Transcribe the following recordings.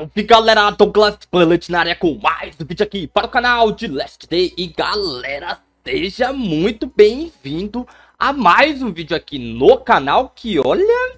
Salve galera, Douglas Bullet na área com mais um vídeo aqui para o canal de Last Day E galera, seja muito bem-vindo a mais um vídeo aqui no canal Que olha,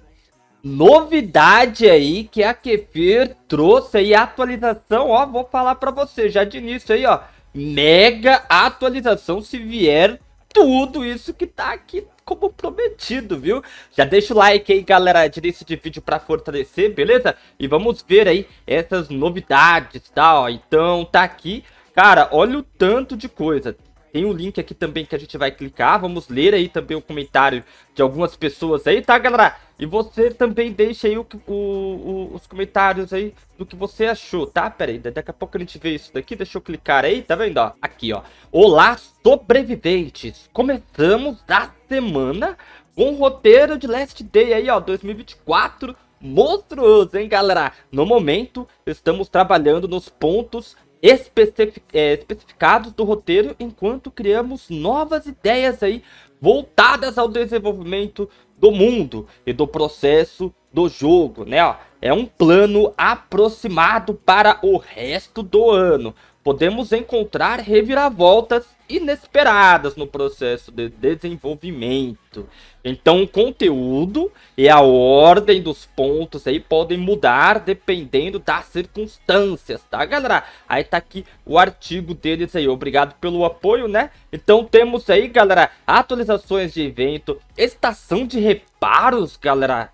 novidade aí que a Kefir trouxe aí, atualização, ó, vou falar para você já de início aí, ó Mega atualização se vier tudo isso que tá aqui como prometido, viu? Já deixa o like aí, galera, direito esse de vídeo pra fortalecer, beleza? E vamos ver aí essas novidades, tá? Ó, então tá aqui, cara, olha o tanto de coisa. Tem um link aqui também que a gente vai clicar. Vamos ler aí também o comentário de algumas pessoas aí, tá, galera? E você também deixa aí o, o, o, os comentários aí do que você achou, tá? Pera aí, daqui a pouco a gente vê isso daqui. Deixa eu clicar aí, tá vendo? Ó, aqui, ó. Olá, sobreviventes! Começamos a semana com o roteiro de Last Day aí, ó, 2024 monstruoso, hein, galera? No momento, estamos trabalhando nos pontos especific, é, especificados do roteiro enquanto criamos novas ideias aí voltadas ao desenvolvimento do mundo e do processo do jogo, né? Ó, é um plano aproximado para o resto do ano, podemos encontrar reviravoltas inesperadas no processo de desenvolvimento. Então, o conteúdo e a ordem dos pontos aí podem mudar dependendo das circunstâncias, tá, galera? Aí tá aqui o artigo deles aí. Obrigado pelo apoio, né? Então, temos aí, galera, atualizações de evento, estação de reparos, galera,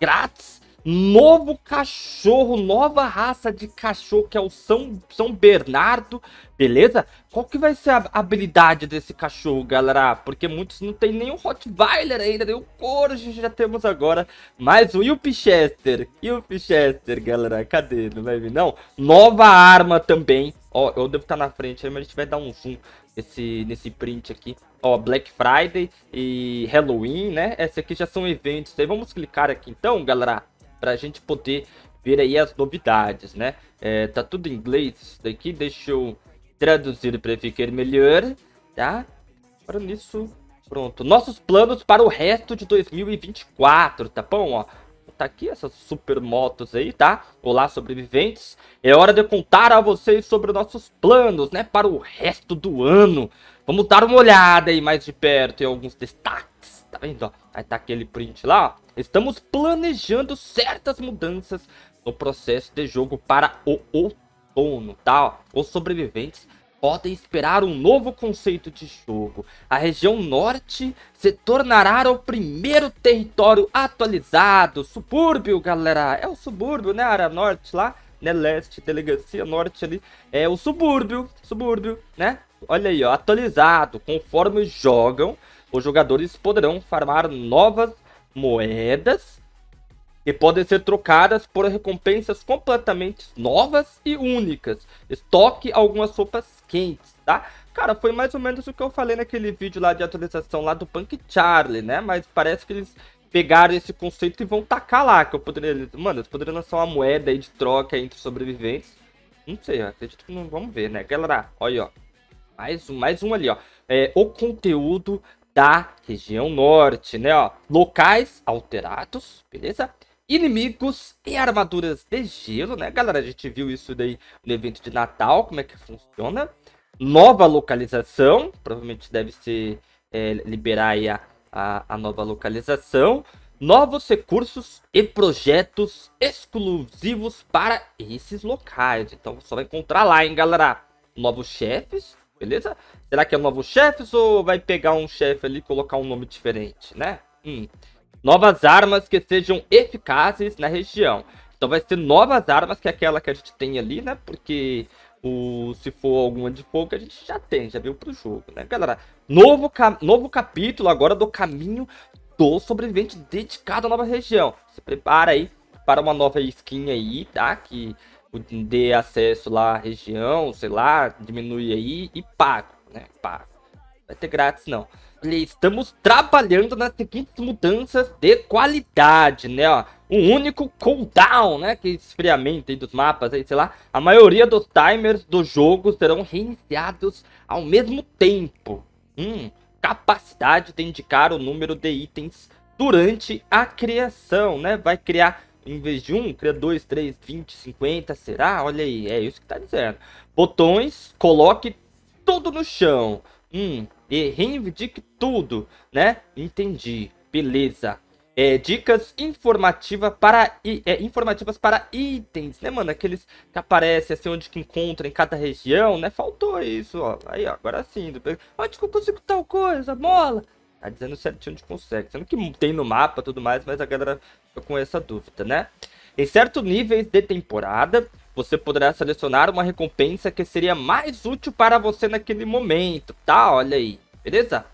grátis novo cachorro, nova raça de cachorro, que é o São, São Bernardo, beleza? Qual que vai ser a habilidade desse cachorro, galera? Porque muitos não tem nenhum Rottweiler ainda, nem o Corgi já temos agora. mas o Pichester? E o galera? Cadê? Não vai vir, não? Nova arma também. Ó, eu devo estar na frente aí, mas a gente vai dar um zoom esse, nesse print aqui. Ó, Black Friday e Halloween, né? Esse aqui já são eventos. Aí vamos clicar aqui então, galera para a gente poder ver aí as novidades, né? É, tá tudo em inglês isso daqui, deixa eu traduzir para ficar melhor, tá? Para nisso, pronto. Nossos planos para o resto de 2024, tá bom? Ó, tá aqui essas super motos aí, tá? Olá, sobreviventes. É hora de contar a vocês sobre nossos planos, né? Para o resto do ano. Vamos dar uma olhada aí mais de perto em alguns destaques. Tá vendo? Ó? Aí tá aquele print lá, ó estamos planejando certas mudanças no processo de jogo para o outono, tá? Os sobreviventes podem esperar um novo conceito de jogo. A região norte se tornará o primeiro território atualizado. Subúrbio, galera. É o subúrbio, né? A área norte lá, né? Leste, delegacia norte ali. É o subúrbio, subúrbio, né? Olha aí, ó. Atualizado. Conforme jogam, os jogadores poderão farmar novas moedas que podem ser trocadas por recompensas completamente novas e únicas. Estoque algumas sopas quentes, tá? Cara, foi mais ou menos o que eu falei naquele vídeo lá de atualização lá do Punk Charlie, né? Mas parece que eles pegaram esse conceito e vão tacar lá, que eu poderia... Mano, eles poderiam lançar uma moeda aí de troca entre sobreviventes. Não sei, acredito que não... Vamos ver, né? Galera, olha aí, ó. Mais um, mais um ali, ó. É, o conteúdo da região norte, né? Ó, locais alterados, beleza? Inimigos e armaduras de gelo, né? Galera, a gente viu isso daí no evento de Natal, como é que funciona. Nova localização, provavelmente deve ser é, liberar aí a, a, a nova localização. Novos recursos e projetos exclusivos para esses locais. Então, você vai encontrar lá, hein, galera? Novos chefes, beleza? Será que é novos chefes ou vai pegar um chefe ali e colocar um nome diferente, né? Hum. Novas armas que sejam eficazes na região. Então vai ser novas armas que é aquela que a gente tem ali, né? Porque o, se for alguma de fogo, a gente já tem, já veio pro jogo, né, galera? Novo, ca... novo capítulo agora do caminho do sobrevivente dedicado à nova região. Se prepara aí para uma nova skin aí, tá? Que dê acesso lá à região, sei lá, diminui aí e pago, né? Pago. Vai ter grátis não. estamos trabalhando nas seguintes mudanças de qualidade, né? Ó, um único cooldown, né? Que é esfriamento aí dos mapas, aí, sei lá. A maioria dos timers do jogo serão reiniciados ao mesmo tempo. Hum, capacidade de indicar o número de itens durante a criação, né? Vai criar em vez de um, cria 2, 3, 20, 50, será? Olha aí, é isso que tá dizendo. Botões, coloque tudo no chão. Hum, e reivindique tudo, né? Entendi, beleza. É, dicas informativa para, é, informativas para itens, né, mano? Aqueles que aparecem, assim, onde que encontra em cada região, né? Faltou isso, ó. Aí, ó, agora sim. Onde que eu consigo tal coisa? Mola! Tá dizendo certinho onde consegue. Sendo que tem no mapa tudo mais, mas a galera fica com essa dúvida, né? Em certos níveis de temporada, você poderá selecionar uma recompensa que seria mais útil para você naquele momento, tá? Olha aí, beleza?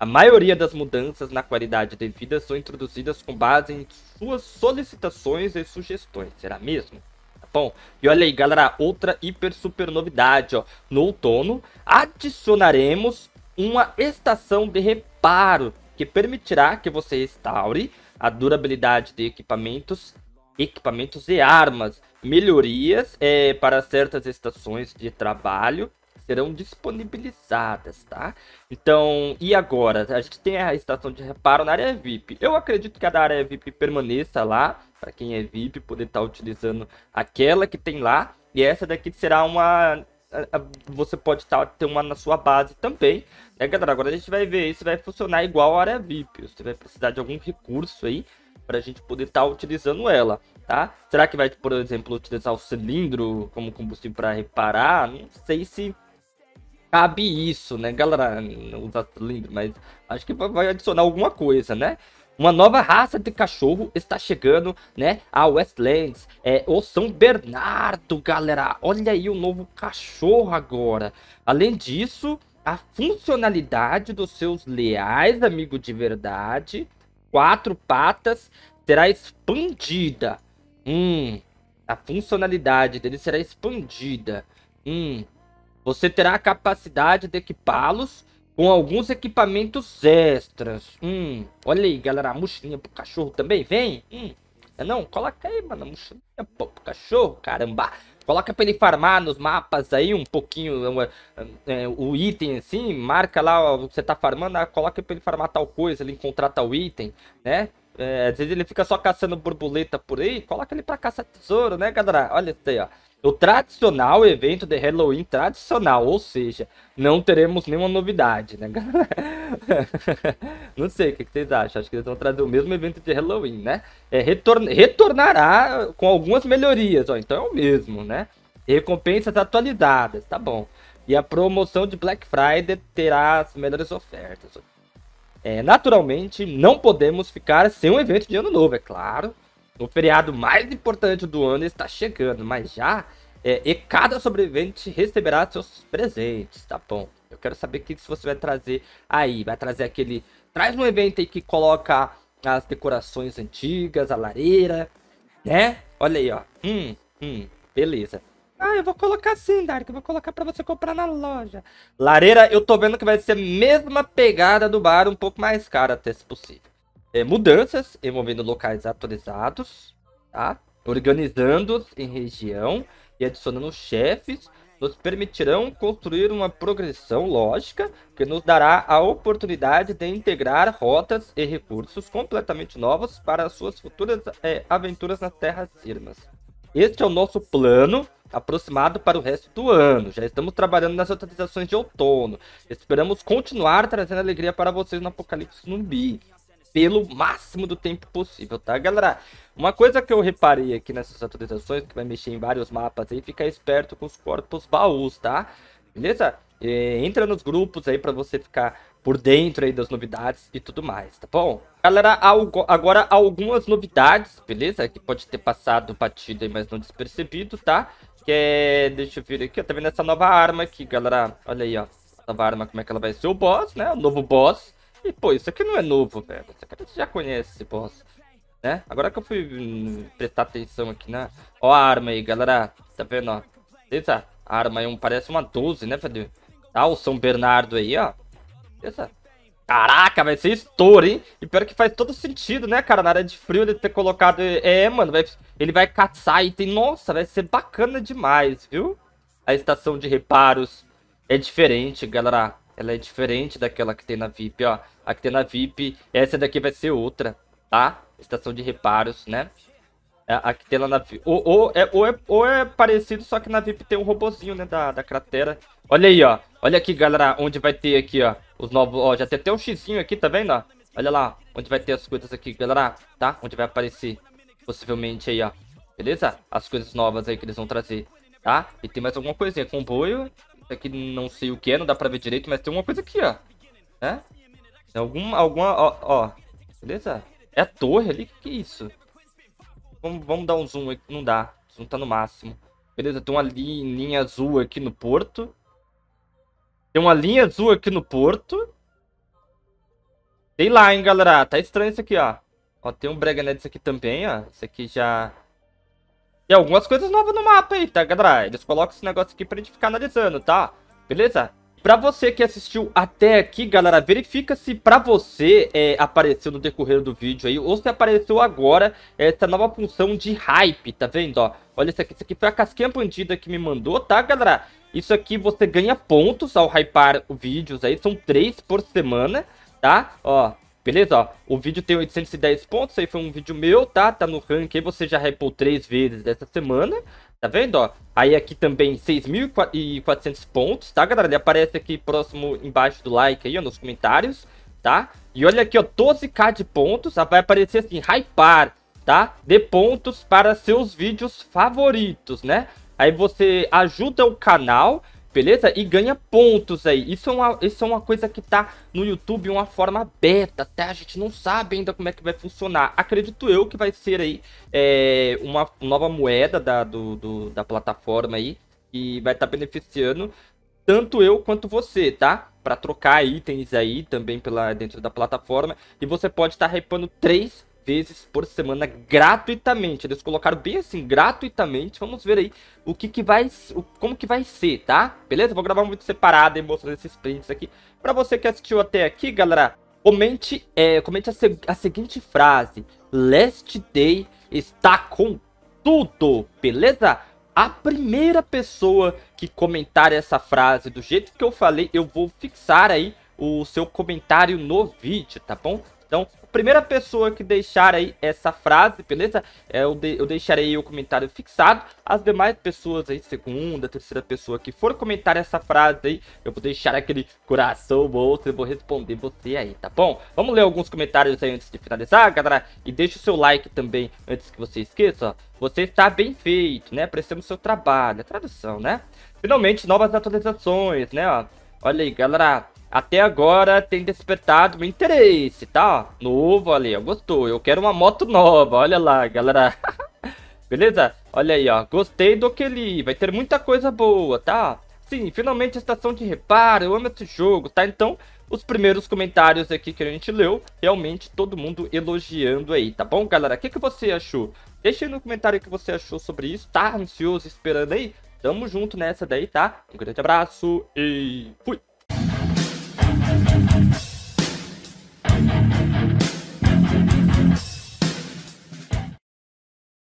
A maioria das mudanças na qualidade de vida são introduzidas com base em suas solicitações e sugestões, será mesmo? Tá bom, e olha aí, galera, outra hiper super novidade, ó. No outono, adicionaremos uma estação de repouso reparo que permitirá que você restaure a durabilidade de equipamentos, equipamentos e armas. Melhorias é, para certas estações de trabalho serão disponibilizadas, tá? Então, e agora? A gente tem a estação de reparo na área VIP. Eu acredito que a da área VIP permaneça lá, para quem é VIP poder estar tá utilizando aquela que tem lá. E essa daqui será uma você pode tá, ter uma na sua base também, né, galera? Agora a gente vai ver se vai funcionar igual a área VIP. Você vai precisar de algum recurso aí para a gente poder estar tá utilizando ela, tá? Será que vai, por exemplo, utilizar o cilindro como combustível para reparar? Não sei se cabe isso, né, galera? Usar cilindro, mas acho que vai adicionar alguma coisa, né? Uma nova raça de cachorro está chegando, né? A Westlands, é o São Bernardo, galera. Olha aí o novo cachorro agora. Além disso, a funcionalidade dos seus leais, amigo de verdade, quatro patas, será expandida. Hum, a funcionalidade dele será expandida. Hum, você terá a capacidade de equipá-los com alguns equipamentos extras. Hum, olha aí, galera, a mochilinha pro cachorro também vem? Hum, é não, coloca aí, mano, a mochilinha pro cachorro, caramba. Coloca pra ele farmar nos mapas aí um pouquinho é, é, é o item assim, marca lá o que você tá farmando, ah, coloca pra ele farmar tal coisa, ele encontrar tal item, né? É, às vezes ele fica só caçando borboleta por aí, coloca ele pra caçar tesouro, né, galera? Olha isso aí, ó o tradicional evento de Halloween tradicional, ou seja, não teremos nenhuma novidade, né, galera? não sei, o que vocês acham? Acho que eles vão trazer o mesmo evento de Halloween, né? É, retornará com algumas melhorias, ó, então é o mesmo, né? Recompensas atualizadas, tá bom. E a promoção de Black Friday terá as melhores ofertas. É, naturalmente, não podemos ficar sem um evento de ano novo, é claro. O feriado mais importante do ano está chegando, mas já é, e cada sobrevivente receberá seus presentes, tá bom? Eu quero saber o que você vai trazer aí. Vai trazer aquele. Traz um evento aí que coloca as decorações antigas, a lareira, né? Olha aí, ó. Hum, hum, beleza. Ah, eu vou colocar sim, Dark. Eu vou colocar pra você comprar na loja. Lareira, eu tô vendo que vai ser a mesma pegada do bar, um pouco mais cara até se possível é, mudanças envolvendo locais atualizados, tá? organizando-os em região e adicionando chefes, nos permitirão construir uma progressão lógica que nos dará a oportunidade de integrar rotas e recursos completamente novos para suas futuras é, aventuras nas terras Irmas. Este é o nosso plano aproximado para o resto do ano. Já estamos trabalhando nas atualizações de outono. Esperamos continuar trazendo alegria para vocês no Apocalipse Zumbi pelo máximo do tempo possível, tá, galera? Uma coisa que eu reparei aqui nessas atualizações, que vai mexer em vários mapas aí, fica esperto com os corpos baús, tá? Beleza? É, entra nos grupos aí para você ficar por dentro aí das novidades e tudo mais, tá bom? Galera, agora algumas novidades, beleza? Que pode ter passado batido aí, mas não despercebido, tá? Que é... Deixa eu ver aqui, ó, tá vendo essa nova arma aqui, galera? Olha aí, ó. Nova arma, como é que ela vai ser o boss, né? O novo boss. E, pô, isso aqui não é novo, velho. Isso aqui a gente já conhece esse boss. Né? Agora que eu fui hum, prestar atenção aqui na... Ó a arma aí, galera. Tá vendo, ó? Essa arma aí um, parece uma 12, né, velho? Tá o São Bernardo aí, ó. Essa... Caraca, vai ser estouro, hein? E pior que faz todo sentido, né, cara? Na área de frio ele ter colocado... É, mano, vai... ele vai caçar item. Nossa, vai ser bacana demais, viu? A estação de reparos é diferente, galera. Ela é diferente daquela que tem na VIP, ó. A que tem na VIP, essa daqui vai ser outra, tá? Estação de reparos, né? É, a, que tem lá na VIP. Ou, ou, é, ou, é, ou é parecido, só que na VIP tem um robozinho, né? Da, da cratera. Olha aí, ó. Olha aqui, galera, onde vai ter aqui, ó. Os novos, ó. Já tem até um xizinho aqui, tá vendo, ó? Olha lá, onde vai ter as coisas aqui, galera, tá? Onde vai aparecer, possivelmente, aí, ó. Beleza? As coisas novas aí que eles vão trazer, tá? E tem mais alguma coisinha. Comboio isso é aqui não sei o que é, não dá pra ver direito, mas tem uma coisa aqui, ó. Né? É algum, alguma, ó, ó. Beleza? É a torre ali? Que, que é isso? Vamos, vamos dar um zoom aqui. Não dá. O zoom tá no máximo. Beleza, tem uma linha azul aqui no porto. Tem uma linha azul aqui no porto. Sei lá, hein, galera. Tá estranho isso aqui, ó. Ó, tem um Brega aqui também, ó. Isso aqui já... E algumas coisas novas no mapa aí, tá, galera? Eles colocam esse negócio aqui pra gente ficar analisando, tá? Beleza? Pra você que assistiu até aqui, galera, verifica se pra você é, apareceu no decorrer do vídeo aí, ou se apareceu agora essa nova função de hype, tá vendo, ó? Olha isso aqui, isso aqui foi a casquinha bandida que me mandou, tá, galera? Isso aqui você ganha pontos ao hypar vídeos aí, são três por semana, tá? Ó, Beleza? Ó, o vídeo tem 810 pontos, aí foi um vídeo meu, tá? Tá no ranking, você já hypou três vezes dessa semana, tá vendo, ó? Aí aqui também 6.400 pontos, tá, galera? Ele aparece aqui próximo, embaixo do like aí, ó, nos comentários, tá? E olha aqui, ó, 12k de pontos, ah, vai aparecer assim, hypar, tá? De pontos para seus vídeos favoritos, né? Aí você ajuda o canal beleza? E ganha pontos aí. Isso é uma, isso é uma coisa que tá no YouTube uma forma beta, tá? A gente não sabe ainda como é que vai funcionar. Acredito eu que vai ser aí é, uma nova moeda da, do, do, da plataforma aí e vai estar tá beneficiando tanto eu quanto você, tá? Para trocar itens aí também pela dentro da plataforma e você pode estar tá três vezes por semana gratuitamente. Eles colocaram bem assim, gratuitamente. Vamos ver aí o que que vai, o, como que vai ser, tá? Beleza? Vou gravar um vídeo separado e mostrando esses prints aqui. Pra você que assistiu até aqui, galera, comente, é, comente a, se, a seguinte frase. Last Day está com tudo, beleza? A primeira pessoa que comentar essa frase do jeito que eu falei, eu vou fixar aí o seu comentário no vídeo, tá bom? Então, primeira pessoa que deixar aí essa frase, beleza? É, eu, de, eu deixarei o comentário fixado. As demais pessoas aí, segunda, terceira pessoa que for comentar essa frase aí, eu vou deixar aquele coração monstro e vou responder você aí, tá bom? Vamos ler alguns comentários aí antes de finalizar, galera. E deixa o seu like também antes que você esqueça, ó. Você está bem feito, né? Apreciamos seu trabalho. A tradução, né? Finalmente, novas atualizações, né? Ó. Olha aí, galera. Até agora tem despertado meu interesse, tá? Novo ali, ó, gostou. Eu quero uma moto nova, olha lá, galera. Beleza? Olha aí, ó, gostei do que li. Vai ter muita coisa boa, tá? Sim, finalmente a estação de reparo, eu amo esse jogo, tá? Então, os primeiros comentários aqui que a gente leu, realmente todo mundo elogiando aí, tá bom, galera? O que, que você achou? Deixa aí no comentário o que você achou sobre isso, tá? Ansioso, esperando aí? Tamo junto nessa daí, tá? Um grande abraço e fui!